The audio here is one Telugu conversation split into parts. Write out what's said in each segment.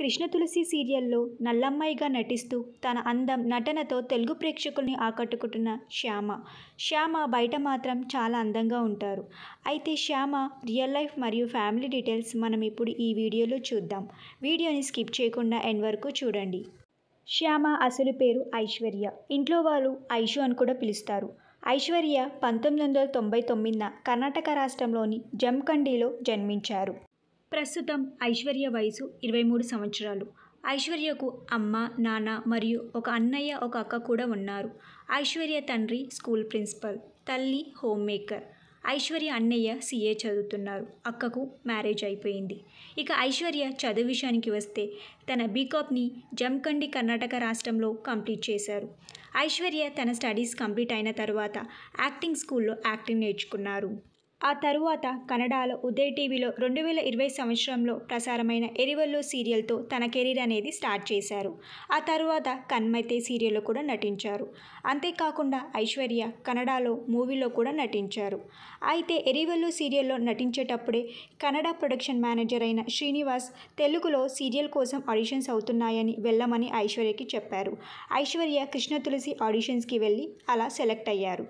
కృష్ణ తులసి సీరియల్లో నల్లమ్మాయిగా నటిస్తూ తన అందం నటనతో తెలుగు ప్రేక్షకుల్ని ఆకట్టుకుంటున్న శ్యామ శ్యామ బయట మాత్రం చాలా అందంగా ఉంటారు అయితే శ్యామ రియల్ లైఫ్ మరియు ఫ్యామిలీ డీటెయిల్స్ మనం ఇప్పుడు ఈ వీడియోలో చూద్దాం వీడియోని స్కిప్ చేయకుండా ఎన్ వరకు చూడండి శ్యామ అసలు పేరు ఐశ్వర్య ఇంట్లో వాళ్ళు ఐషు అని కూడా పిలుస్తారు ఐశ్వర్య పంతొమ్మిది వందల తొంభై తొమ్మిదిన కర్ణాటక రాష్ట్రంలోని జంకండిలో జన్మించారు ప్రస్తుతం ఐశ్వర్య వయసు ఇరవై మూడు సంవత్సరాలు ఐశ్వర్యకు అమ్మ నాన్న మరియు ఒక అన్నయ్య ఒక అక్క కూడా ఉన్నారు ఐశ్వర్య తండ్రి స్కూల్ ప్రిన్సిపల్ తల్లి హోమ్ మేకర్ ఐశ్వర్య అన్నయ్య సీఏ చదువుతున్నారు అక్కకు మ్యారేజ్ అయిపోయింది ఇక ఐశ్వర్య చదువు విషయానికి వస్తే తన బీకాప్ని జమ్కండి కర్ణాటక రాష్ట్రంలో కంప్లీట్ చేశారు ఐశ్వర్య తన స్టడీస్ కంప్లీట్ అయిన తర్వాత యాక్టింగ్ స్కూల్లో యాక్టింగ్ నేర్చుకున్నారు ఆ తరువాత కన్నడలో ఉదయ్ టీవీలో రెండు వేల ఇరవై సంవత్సరంలో ప్రసారమైన ఎరివల్లు సీరియల్తో తన కెరీర్ అనేది స్టార్ట్ చేశారు ఆ తరువాత కన్మైతే సీరియల్లో కూడా నటించారు అంతేకాకుండా ఐశ్వర్య కన్నడలో మూవీలో కూడా నటించారు అయితే ఎరివల్లు సీరియల్లో నటించేటప్పుడే కన్నడ ప్రొడక్షన్ మేనేజర్ అయిన శ్రీనివాస్ తెలుగులో సీరియల్ కోసం ఆడిషన్స్ అవుతున్నాయని వెళ్ళమని ఐశ్వర్యకి చెప్పారు ఐశ్వర్య కృష్ణ తులసి ఆడిషన్స్కి వెళ్ళి అలా సెలెక్ట్ అయ్యారు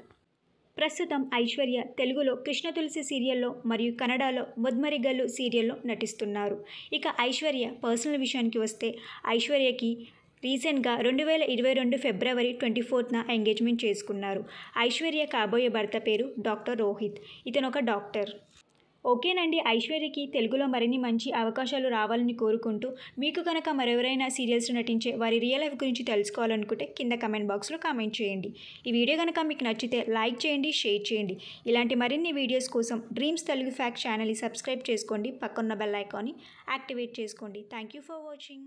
ప్రస్తుతం ఐశ్వర్య తెలుగులో కృష్ణ తులసి సీరియల్లో మరియు కన్నడలో ముద్మరిగల్లు సీరియల్లో నటిస్తున్నారు ఇక ఐశ్వర్య పర్సనల్ విషయానికి వస్తే ఐశ్వర్యకి రీసెంట్గా రెండు వేల ఇరవై రెండు ఫిబ్రవరి ట్వంటీ ఫోర్త్న ఎంగేజ్మెంట్ చేసుకున్నారు ఐశ్వర్య కాబోయే భర్త పేరు డాక్టర్ రోహిత్ ఇతను ఒక డాక్టర్ ఓకేనండి ఐశ్వర్యకి తెలుగులో మరిన్ని మంచి అవకాశాలు రావాలని కోరుకుంటూ మీకు కనుక మరెవరైనా సీరియల్స్ నటించే వారి రియల్ లైఫ్ గురించి తెలుసుకోవాలనుకుంటే కింద కమెంట్ బాక్స్లో కామెంట్ చేయండి ఈ వీడియో కనుక మీకు నచ్చితే లైక్ చేయండి షేర్ చేయండి ఇలాంటి మరిన్ని వీడియోస్ కోసం డ్రీమ్స్ తెలుగు ఫ్యాక్ట్ ఛానల్ని సబ్స్క్రైబ్ చేసుకోండి పక్కన్న బెల్ ఐకాన్ని యాక్టివేట్ చేసుకోండి థ్యాంక్ యూ ఫర్ వాచింగ్